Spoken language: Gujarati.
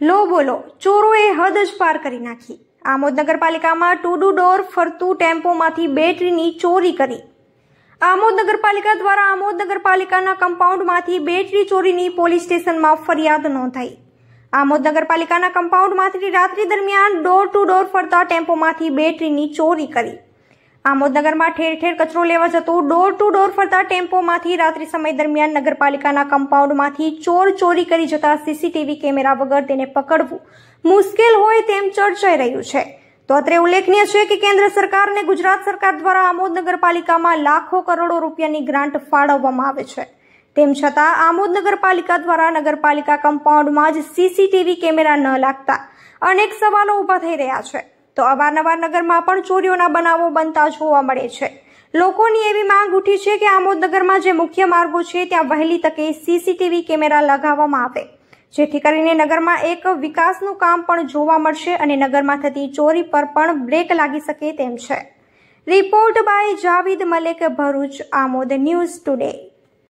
લો બોલો ચોરોએ હદ જ પાર કરી નાખી આમોદ નગરપાલિકામાં ટુ ડુ ડોર ફરતું ટેમ્પોમાંથી બેટરીની ચોરી કરી આમોદ નગરપાલિકા દ્વારા આમોદ નગરપાલિકાના કમ્પાઉન્ડમાંથી બેટરી ચોરીની પોલીસ સ્ટેશનમાં ફરિયાદ નોંધાઈ આમોદ નગરપાલિકાના કમ્પાઉન્ડમાંથી રાત્રિ દરમિયાન ડોર ટુ ડોર ફરતા ટેમ્પોમાંથી બેટરીની ચોરી કરી આમોદનગરમાં ઠેર ઠેર કચરો લેવા જતું ડોર ટુ ડોર ફરતા ટેમ્પોમાંથી રાત્રિ સમય દરમિયાન નગરપાલિકાના કમ્પાઉન્ડમાંથી ચોર ચોરી કરી જતા સીસીટીવી કેમેરા વગર તેને પકડવું મુશ્કેલ હોય તેમ ચર્ચાઈ રહ્યું છે તો અત્રે ઉલ્લેખનીય છે કે કેન્દ્ર સરકાર અને ગુજરાત સરકાર દ્વારા આમોદ નગરપાલિકામાં લાખો કરોડો રૂપિયાની ગ્રાન્ટ ફાળવવામાં આવે છે તેમ છતાં આમોદ નગરપાલિકા દ્વારા નગરપાલિકા કમ્પાઉન્ડમાં જ સીસીટીવી કેમેરા ન લાગતા અનેક સવાલો ઊભા થઈ રહ્યા છે તો અવારનવાર નગરમાં પણ ચોરીઓના બનાવો બનતા જોવા મળે છે લોકોની એવી માંગ ઉઠી છે કે આમોદનગરમાં જે મુખ્ય માર્ગો છે ત્યાં વહેલી તકે સીસીટીવી કેમેરા લગાવવામાં આવે જેથી કરીને નગરમાં એક વિકાસનું કામ પણ જોવા મળશે અને નગરમાં થતી ચોરી પર પણ બ્રેક લાગી શકે તેમ છે report by Javid Malek Bharuch Amod news today